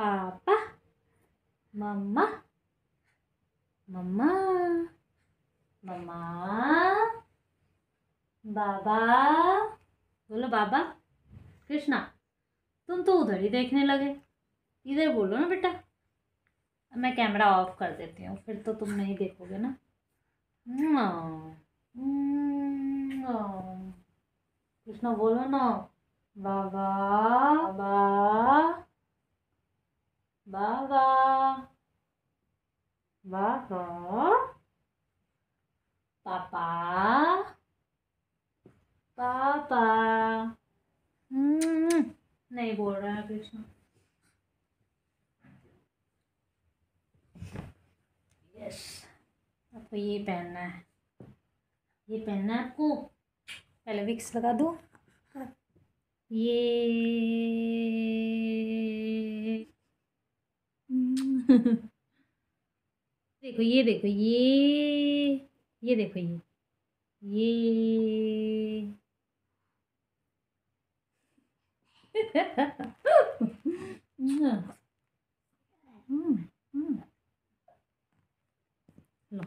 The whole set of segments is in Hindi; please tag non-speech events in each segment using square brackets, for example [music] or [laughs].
पापा मम्मा मम्मा मम्मा बाबा बोलो बाबा कृष्णा तुम तो उधर ही देखने लगे इधर बोलो ना बेटा मैं कैमरा ऑफ कर देती हूँ फिर तो तुम नहीं देखोगे ना कृष्णा बोलो ना बाबा बाबा बाबा बाबा पापा पापा नहीं बोल रहा है कृष्ण यस आपको ये पहनना है ये पहनना है आपको पहले विक्स लगा दो ये 嗯，呵呵，也得可以，也得可以，也得可以，也，哈哈哈哈，嗯，嗯，嗯，嗯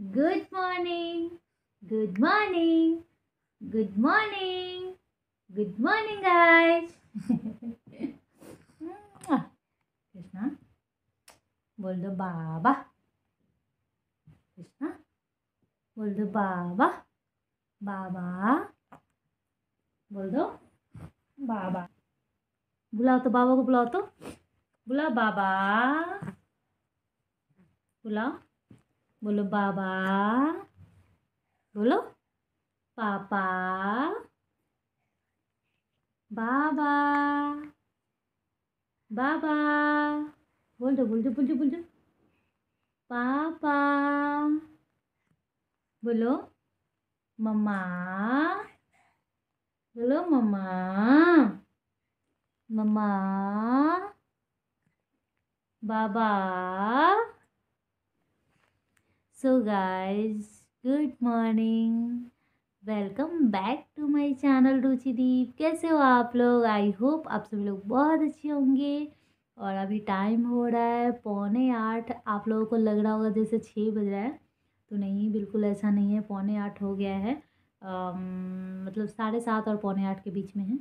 ，Morning，Good morning，Good morning。Good morning! Good morning, guys! Krishna? बोल दो बाबा कृष्णा बोल दो बाबा बाबा बोल दो बाबा बुलाओ तो बाबा को बुलाओ तो बुलाओ बाबा बुलाओ बोलो बाबा बोलो पापा बाबा बाबा बोल दो बोल दो बोल दो बोल दो पापा बोलो मम्मा बोलो मम्मा मम्मा बाबा so guys good morning welcome back to my channel Ruchideep कैसे हो आप लोग आई होप आप सभी लोग बहुत अच्छे होंगे और अभी टाइम हो रहा है पौने आठ आप लोगों को लग रहा होगा जैसे छः बज रहा है तो नहीं बिल्कुल ऐसा नहीं है पौने आठ हो गया है आम, मतलब साढ़े सात और पौने आठ के बीच में है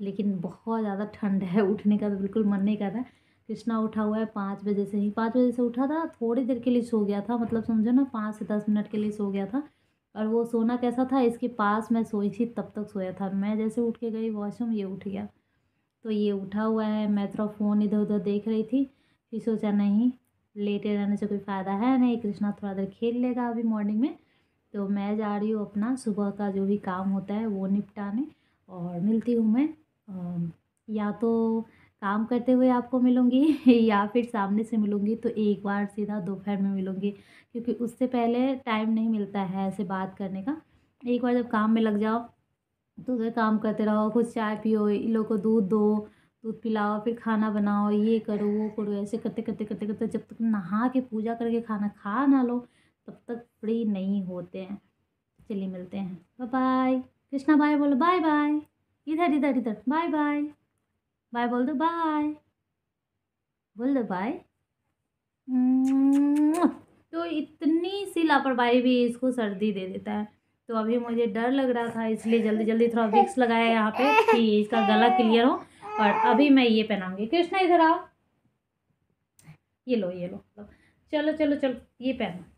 लेकिन बहुत ज़्यादा ठंड है [laughs] उठने का तो बिल्कुल मन नहीं कर रहा कृष्णा उठा हुआ है पाँच बजे से ही पाँच बजे से उठा था थोड़ी देर के लिए सो गया था मतलब समझो ना पाँच से दस मिनट के लिए सो गया था और वो सोना कैसा था इसके पास मैं सोई थी तब तक सोया था मैं जैसे उठ के गई वॉशरूम ये उठ गया तो ये उठा हुआ है मैं थोड़ा फ़ोन इधर उधर देख रही थी फिर सोचा नहीं लेटे रहने से कोई फ़ायदा है नहीं कृष्णा थोड़ा देर खेल लेगा अभी मॉर्निंग में तो मैं जा रही हूँ अपना सुबह का जो भी काम होता है वो निपटाने और मिलती हूँ मैं या तो काम करते हुए आपको मिलूँगी [laughs] या फिर सामने से मिलूँगी तो एक बार सीधा दोपहर में मिलूँगी क्योंकि उससे पहले टाइम नहीं मिलता है ऐसे बात करने का एक बार जब काम में लग जाओ तो उधर काम करते रहो खुद चाय पियो इन लोग को दूध दो दूध पिलाओ फिर खाना बनाओ ये करो वो करो ऐसे करते करते करते करते जब तक नहा के पूजा करके खाना खा ना लो तब तक फ्री नहीं होते हैं चलिए मिलते हैं बाय बाय कृष्णा बाय बोलो बाय बाय इधर इधर इधर बाय बाय बाय बोल दो बाय बोल दो बाय तो इतनी सी लापरवाही भी इसको सर्दी दे देता है तो अभी मुझे डर लग रहा था इसलिए जल्दी जल्दी थोड़ा विक्स लगाया यहाँ पे कि इसका गला क्लियर हो और अभी मैं ये पहनाऊंगी कृष्णा इधर आओ ये लो ये लो चलो चलो चलो ये पहनो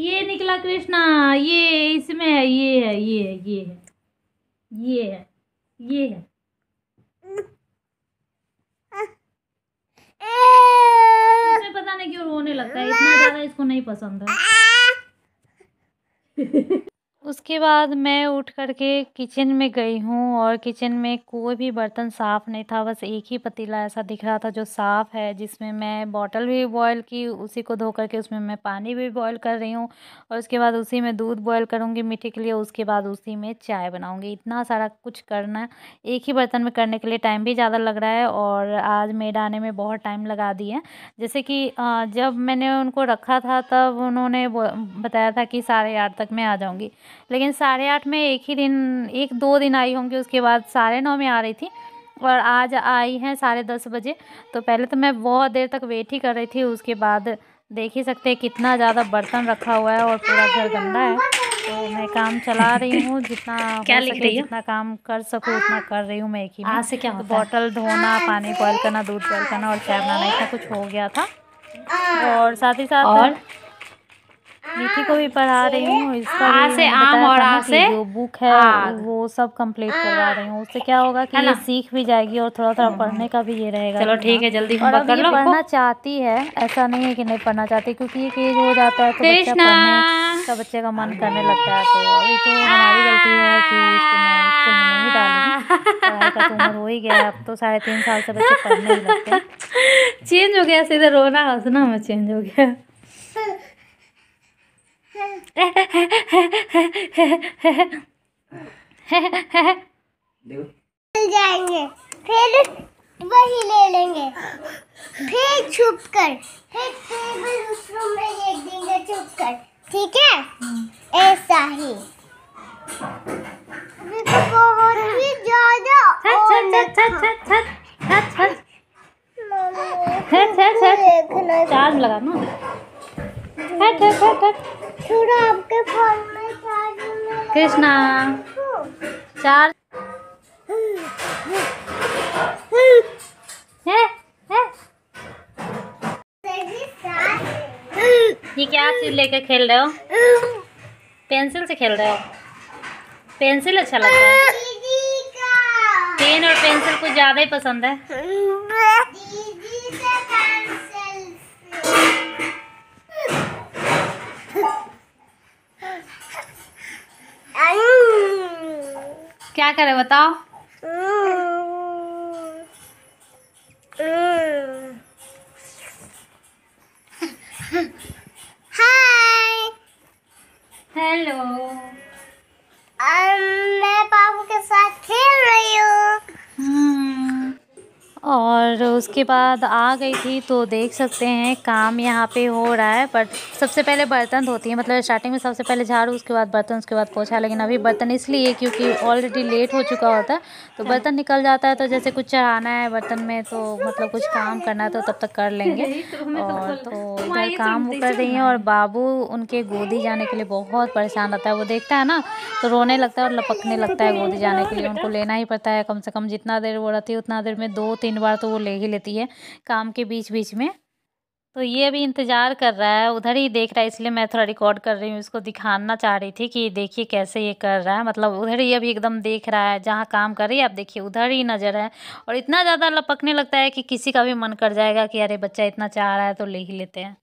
ये निकला कृष्णा ये इसमें है ये है ये है ये है ये है ये है हम्म। इसे पता नहीं क्यों रोने लगता है इतना ज़्यादा इसको नहीं पसंद है उसके बाद मैं उठ कर के किचन में गई हूँ और किचन में कोई भी बर्तन साफ़ नहीं था बस एक ही पतीला ऐसा दिख रहा था जो साफ़ है जिसमें मैं बॉटल भी बॉयल की उसी को धो करके उसमें मैं पानी भी बॉयल कर रही हूँ और उसके बाद उसी में दूध बॉयल करूँगी मीठे के लिए उसके बाद उसी में चाय बनाऊँगी इतना सारा कुछ करना एक ही बर्तन में करने के लिए टाइम भी ज़्यादा लग रहा है और आज मेड आने में बहुत टाइम लगा दिया है जैसे कि जब मैंने उनको रखा था तब उन्होंने बताया था कि साढ़े आठ तक मैं आ जाऊँगी लेकिन साढ़े आठ में एक ही दिन एक दो दिन आई होंगी उसके बाद साढ़े नौ में आ रही थी और आज आई हैं साढ़े दस बजे तो पहले तो मैं बहुत देर तक वेट ही कर रही थी उसके बाद देख ही सकते हैं कितना ज़्यादा बर्तन रखा हुआ है और पूरा घर गंदा है तो मैं काम चला रही हूँ जितना [laughs] क्या लिख रही जितना काम कर सकूँ उतना कर रही हूँ मैं एक ही से क्या तो बॉटल धोना पानी बॉयल करना दूध बॉयल करना और चाय बनाना ऐसा कुछ हो गया था और साथ ही साथ और नीति को भी पढ़ा रही हूँ इसका आ से आम और आ से जो बुक है वो सब कंप्लीट करवा रही हूँ उससे क्या होगा कि ये सीख भी जाएगी और थोड़ा थोड़ा हम्म, पढ़ने का भी ये रहेगा चलो ठीक है जल्दी और कर लो पढ़ना चाहती है ऐसा नहीं है कि नहीं पढ़ना चाहती क्योंकि ये एज हो जाता है तो बच्चा पढ़ने का बच्चे का मन करने लगता है तो अभी तो हमारी गलती है कि नहीं डाली तो हो ही गया अब तो साढ़े तीन साल से बच्चे पढ़ने लगते चेंज [laughs] हो गया सीधे रोना हंसना में चेंज हो गया जाएंगे फिर वही ले लेंगे फिर छुप कर फिर टेबल उस रूम में देख देंगे छुप कर ठीक है हम्म। ऐसा ही तो ही ज्यादा चार्ज लगा ना हट हट हट हट छोड़ो आपके फोन में चार्ज कृष्णा चार ये क्या चीज लेके खेल रहे हो पेंसिल से खेल रहे हो पेंसिल अच्छा लगता है पेन और पेंसिल कुछ ज़्यादा ही पसंद है क्या करे बताओ हाय हेलो um, मैं पापा के साथ खेल रही हूँ hmm. और उसके बाद आ गई थी तो देख सकते हैं काम यहाँ पे हो रहा है पर सबसे पहले बर्तन धोती है मतलब स्टार्टिंग में सबसे पहले झाड़ू उसके बाद बर्तन उसके बाद पोछा लेकिन अभी बर्तन इसलिए क्योंकि ऑलरेडी लेट हो चुका होता है तो हाँ। बर्तन निकल जाता है तो जैसे कुछ चढ़ाना है बर्तन में तो मतलब कुछ काम करना है तो तब तक कर लेंगे [laughs] तो तो और मतलब तो इधर काम वो कर रही हैं और बाबू उनके गोदी जाने के लिए बहुत परेशान रहता है वो देखता है ना तो रोने लगता है और लपकने लगता है गोदी जाने के लिए उनको लेना ही पड़ता है कम से कम जितना देर वो रहती है उतना देर में दो तीन बार तो वो ले ही लेते रहती है काम के बीच बीच में तो ये अभी इंतज़ार कर रहा है उधर ही देख रहा है इसलिए मैं थोड़ा रिकॉर्ड कर रही हूँ इसको दिखाना चाह रही थी कि देखिए कैसे ये कर रहा है मतलब उधर ही अभी एकदम देख रहा है जहाँ काम कर रही है आप देखिए उधर ही नज़र है और इतना ज़्यादा लपकने लगता है कि किसी का भी मन कर जाएगा कि अरे बच्चा इतना चाह रहा है तो ले ही लेते हैं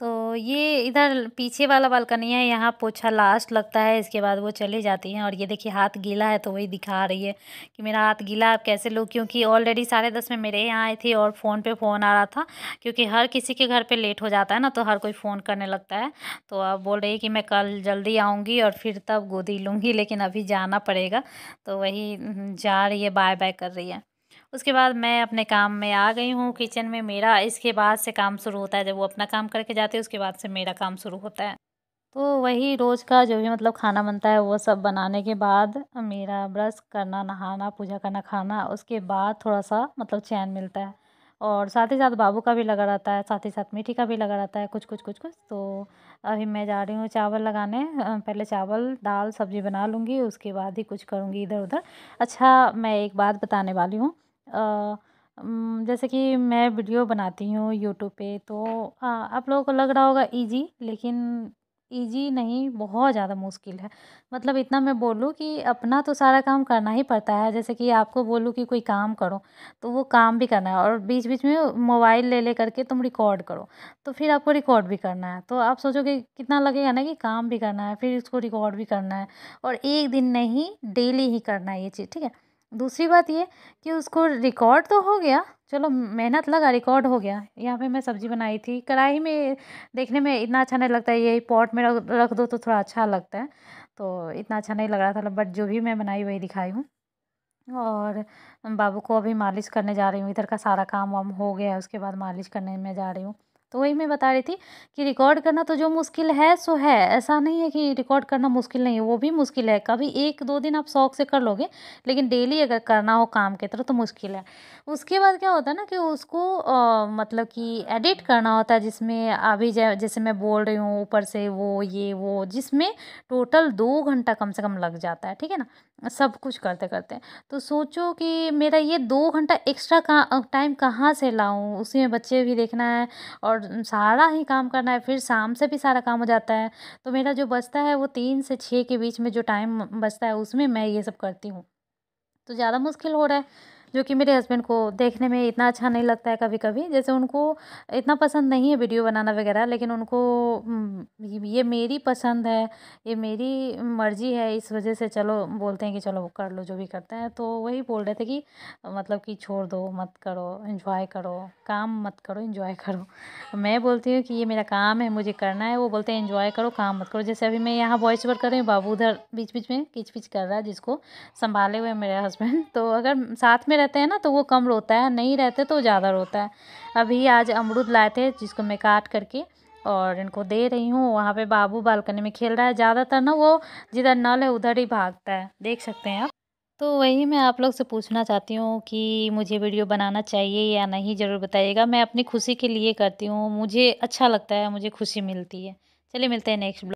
तो ये इधर पीछे वाला बालकनी है यहाँ पोछा लास्ट लगता है इसके बाद वो चले जाती हैं और ये देखिए हाथ गीला है तो वही दिखा रही है कि मेरा हाथ गीला आप कैसे लो क्योंकि ऑलरेडी साढ़े दस में मेरे यहाँ आई थी और फ़ोन पे फ़ोन आ रहा था क्योंकि हर किसी के घर पे लेट हो जाता है ना तो हर कोई फ़ोन करने लगता है तो आप बोल रही है कि मैं कल जल्दी आऊँगी और फिर तब गोदी लूँगी लेकिन अभी जाना पड़ेगा तो वही जा रही है बाय बाय कर रही है उसके बाद मैं अपने काम में आ गई हूँ किचन में मेरा इसके बाद से काम शुरू होता है जब वो अपना काम करके जाते हैं उसके बाद से मेरा काम शुरू होता है तो वही रोज़ का जो भी मतलब खाना बनता है वो सब बनाने के बाद मेरा ब्रश करना नहाना पूजा करना खाना उसके बाद थोड़ा सा मतलब चैन मिलता है और साथ ही साथ बाबू का भी लगा रहता है साथ ही साथ मीठी का भी लगा रहता है कुछ कुछ कुछ कुछ तो अभी मैं जा रही हूँ चावल लगाने पहले चावल दाल सब्ज़ी बना लूँगी उसके बाद ही कुछ करूँगी इधर उधर अच्छा मैं एक बात बताने वाली हूँ जैसे कि मैं वीडियो बनाती हूँ यूट्यूब पे तो आप लोगों को लग रहा होगा इजी लेकिन इजी नहीं बहुत ज़्यादा मुश्किल है मतलब इतना मैं बोलूँ कि अपना तो सारा काम करना ही पड़ता है जैसे कि आपको बोलूँ कि कोई काम करो तो वो काम भी करना है और बीच बीच में मोबाइल ले ले करके तुम रिकॉर्ड करो तो फिर आपको रिकॉर्ड भी करना है तो आप सोचो कि कितना लगेगा ना कि काम भी करना है फिर उसको रिकॉर्ड भी करना है और एक दिन नहीं डेली ही करना है ये चीज़ ठीक है दूसरी बात ये कि उसको रिकॉर्ड तो हो गया चलो मेहनत लगा रिकॉर्ड हो गया यहाँ पे मैं सब्ज़ी बनाई थी कढ़ाई में देखने में इतना अच्छा नहीं लगता है यही पॉट में रख दो तो थोड़ा अच्छा लगता है तो इतना अच्छा नहीं लग रहा था बट जो भी मैं बनाई वही दिखाई हूँ और बाबू को अभी मालिश करने जा रही हूँ इधर का सारा काम वाम हो गया है उसके बाद मालिश करने में जा रही हूँ तो वही मैं बता रही थी कि रिकॉर्ड करना तो जो मुश्किल है सो है ऐसा नहीं है कि रिकॉर्ड करना मुश्किल नहीं है वो भी मुश्किल है कभी एक दो दिन आप शौक से कर लोगे लेकिन डेली अगर करना हो काम की तरह तो मुश्किल है उसके बाद क्या होता है ना कि उसको आ, मतलब कि एडिट करना होता है जिसमें अभी जैसे मैं बोल रही हूँ ऊपर से वो ये वो जिसमें टोटल दो घंटा कम से कम लग जाता है ठीक है ना सब कुछ करते करते तो सोचो कि मेरा ये दो घंटा एक्स्ट्रा का टाइम कहाँ से लाऊँ उसी में बच्चे भी देखना है और सारा ही काम करना है फिर शाम से भी सारा काम हो जाता है तो मेरा जो बचता है वो तीन से छः के बीच में जो टाइम बचता है उसमें मैं ये सब करती हूँ तो ज़्यादा मुश्किल हो रहा है जो कि मेरे हस्बैंड को देखने में इतना अच्छा नहीं लगता है कभी कभी जैसे उनको इतना पसंद नहीं है वीडियो बनाना वगैरह लेकिन उनको ये मेरी पसंद है ये मेरी मर्ज़ी है इस वजह से चलो बोलते हैं कि चलो कर लो जो भी करते हैं तो वही बोल रहे थे कि मतलब कि छोड़ दो मत करो इन्जॉय करो काम मत करो इन्जॉय करो मैं बोलती हूँ कि ये मेरा काम है मुझे करना है वो बोलते हैं इन्जॉय करो काम मत करो जैसे अभी मैं यहाँ वॉइस ओवर कर रही हूँ बाबू उधर बीच बीच में किच पिच कर रहा है जिसको संभाले हुए मेरे हस्बैंड तो अगर साथ में रहते हैं ना तो वो कम रोता है नहीं रहते तो ज़्यादा रोता है अभी आज अमरूद लाए थे जिसको मैं काट करके और इनको दे रही हूँ वहाँ पे बाबू बालकनी में खेल रहा है ज़्यादातर ना वो जिधर नल है उधर ही भागता है देख सकते हैं आप तो वही मैं आप लोग से पूछना चाहती हूँ कि मुझे वीडियो बनाना चाहिए या नहीं ज़रूर बताइएगा मैं अपनी खुशी के लिए करती हूँ मुझे अच्छा लगता है मुझे खुशी मिलती है चलिए मिलते हैं नेक्स्ट